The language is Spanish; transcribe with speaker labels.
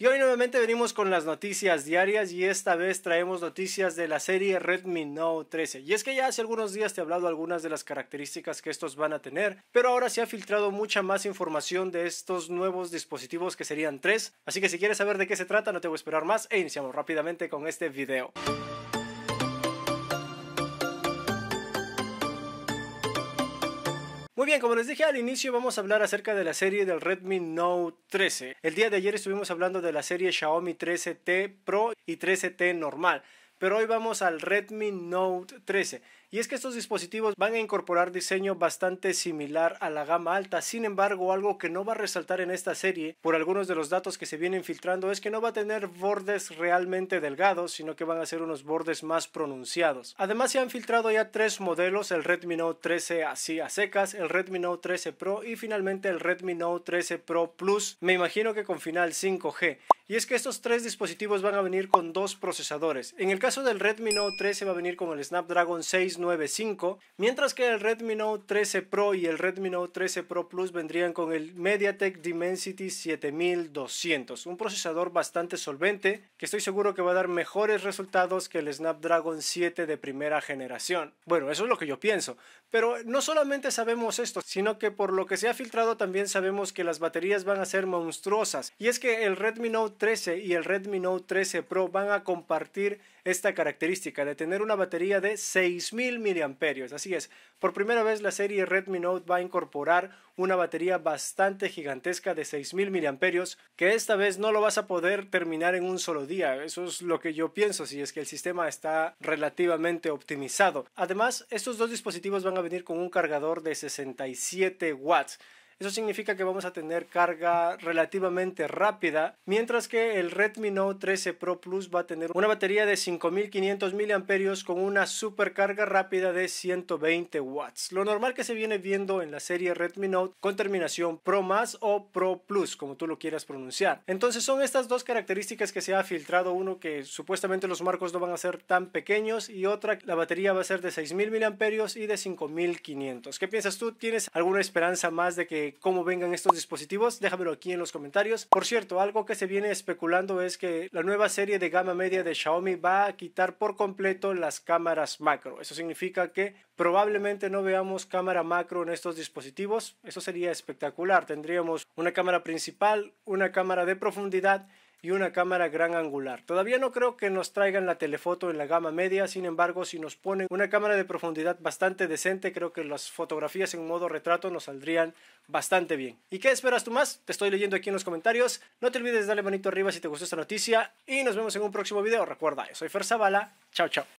Speaker 1: Y hoy nuevamente venimos con las noticias diarias y esta vez traemos noticias de la serie Redmi Note 13. Y es que ya hace algunos días te he hablado algunas de las características que estos van a tener, pero ahora se ha filtrado mucha más información de estos nuevos dispositivos que serían tres. Así que si quieres saber de qué se trata, no te voy a esperar más e iniciamos rápidamente con este video. Muy bien, como les dije al inicio, vamos a hablar acerca de la serie del Redmi Note 13. El día de ayer estuvimos hablando de la serie Xiaomi 13T Pro y 13T normal pero hoy vamos al Redmi Note 13. Y es que estos dispositivos van a incorporar diseño bastante similar a la gama alta, sin embargo algo que no va a resaltar en esta serie por algunos de los datos que se vienen filtrando es que no va a tener bordes realmente delgados, sino que van a ser unos bordes más pronunciados. Además se han filtrado ya tres modelos, el Redmi Note 13 así a secas, el Redmi Note 13 Pro y finalmente el Redmi Note 13 Pro Plus, me imagino que con final 5G. Y es que estos tres dispositivos van a venir con dos procesadores. En el caso del Redmi Note 13 va a venir con el Snapdragon 695, mientras que el Redmi Note 13 Pro y el Redmi Note 13 Pro Plus vendrían con el MediaTek Dimensity 7200, un procesador bastante solvente que estoy seguro que va a dar mejores resultados que el Snapdragon 7 de primera generación. Bueno, eso es lo que yo pienso, pero no solamente sabemos esto, sino que por lo que se ha filtrado también sabemos que las baterías van a ser monstruosas. Y es que el Redmi Note y el Redmi Note 13 Pro van a compartir esta característica de tener una batería de 6000 mAh. Así es, por primera vez la serie Redmi Note va a incorporar una batería bastante gigantesca de 6000 mAh que esta vez no lo vas a poder terminar en un solo día. Eso es lo que yo pienso si es que el sistema está relativamente optimizado. Además, estos dos dispositivos van a venir con un cargador de 67 watts eso significa que vamos a tener carga relativamente rápida, mientras que el Redmi Note 13 Pro Plus va a tener una batería de 5500 mAh con una supercarga rápida de 120 watts. Lo normal que se viene viendo en la serie Redmi Note con terminación Pro más o Pro Plus, como tú lo quieras pronunciar. Entonces son estas dos características que se ha filtrado, uno que supuestamente los marcos no van a ser tan pequeños y otra la batería va a ser de 6000 mAh y de 5500. ¿Qué piensas tú? ¿Tienes alguna esperanza más de que eh, cómo vengan estos dispositivos, déjamelo aquí en los comentarios. Por cierto, algo que se viene especulando es que la nueva serie de gama media de Xiaomi va a quitar por completo las cámaras macro. Eso significa que probablemente no veamos cámara macro en estos dispositivos. Eso sería espectacular. Tendríamos una cámara principal, una cámara de profundidad y una cámara gran angular. Todavía no creo que nos traigan la telefoto en la gama media, sin embargo si nos ponen una cámara de profundidad bastante decente creo que las fotografías en modo retrato nos saldrían bastante bien. ¿Y qué esperas tú más? Te estoy leyendo aquí en los comentarios, no te olvides de darle manito arriba si te gustó esta noticia y nos vemos en un próximo video. Recuerda, soy Fer Zavala, chao chao.